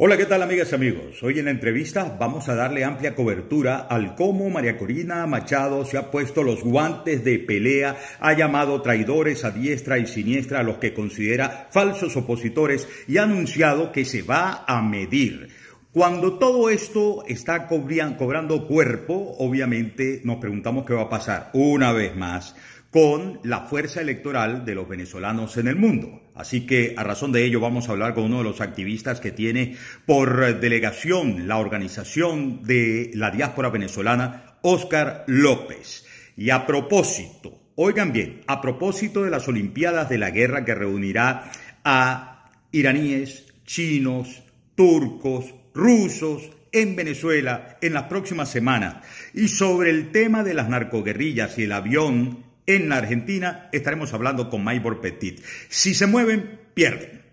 Hola, ¿qué tal amigas y amigos? Hoy en la entrevista vamos a darle amplia cobertura al cómo María Corina Machado se ha puesto los guantes de pelea, ha llamado traidores a diestra y siniestra a los que considera falsos opositores y ha anunciado que se va a medir. Cuando todo esto está cobrando cuerpo, obviamente nos preguntamos qué va a pasar. Una vez más, con la fuerza electoral de los venezolanos en el mundo. Así que a razón de ello vamos a hablar con uno de los activistas que tiene por delegación la organización de la diáspora venezolana, Óscar López. Y a propósito, oigan bien, a propósito de las Olimpiadas de la Guerra que reunirá a iraníes, chinos, turcos, rusos en Venezuela en las próximas semanas y sobre el tema de las narcoguerrillas y el avión en la Argentina, estaremos hablando con Maybor Petit. Si se mueven, pierden.